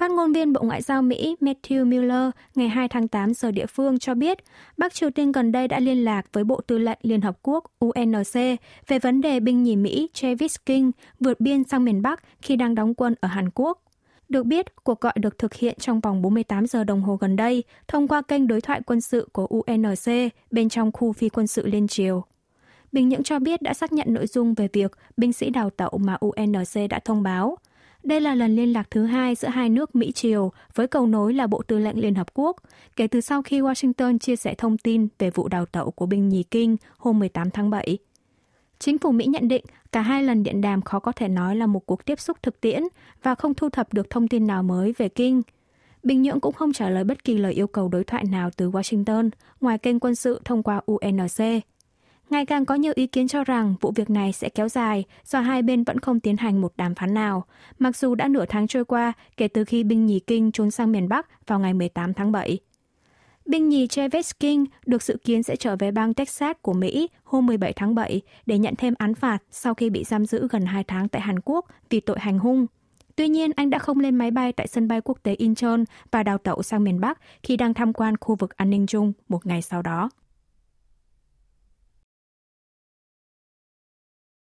Phát ngôn viên Bộ Ngoại giao Mỹ Matthew Miller ngày 2 tháng 8 giờ địa phương cho biết, Bắc Triều Tiên gần đây đã liên lạc với Bộ Tư lệnh Liên Hợp Quốc UNC về vấn đề binh nhì Mỹ Travis King vượt biên sang miền Bắc khi đang đóng quân ở Hàn Quốc. Được biết, cuộc gọi được thực hiện trong vòng 48 giờ đồng hồ gần đây thông qua kênh đối thoại quân sự của UNC bên trong khu phi quân sự Liên Triều. Bình Nhưỡng cho biết đã xác nhận nội dung về việc binh sĩ đào tạo mà UNC đã thông báo – đây là lần liên lạc thứ hai giữa hai nước Mỹ-Triều với cầu nối là Bộ Tư lệnh Liên Hợp Quốc kể từ sau khi Washington chia sẻ thông tin về vụ đào tẩu của binh nhì Kinh hôm 18 tháng 7. Chính phủ Mỹ nhận định cả hai lần điện đàm khó có thể nói là một cuộc tiếp xúc thực tiễn và không thu thập được thông tin nào mới về Kinh. Bình Nhưỡng cũng không trả lời bất kỳ lời yêu cầu đối thoại nào từ Washington ngoài kênh quân sự thông qua UNC. Ngày càng có nhiều ý kiến cho rằng vụ việc này sẽ kéo dài do hai bên vẫn không tiến hành một đàm phán nào, mặc dù đã nửa tháng trôi qua kể từ khi binh nhì Kinh trốn sang miền Bắc vào ngày 18 tháng 7. Binh nhì Travis King được dự kiến sẽ trở về bang Texas của Mỹ hôm 17 tháng 7 để nhận thêm án phạt sau khi bị giam giữ gần 2 tháng tại Hàn Quốc vì tội hành hung. Tuy nhiên, anh đã không lên máy bay tại sân bay quốc tế Incheon và đào tẩu sang miền Bắc khi đang tham quan khu vực an ninh chung một ngày sau đó.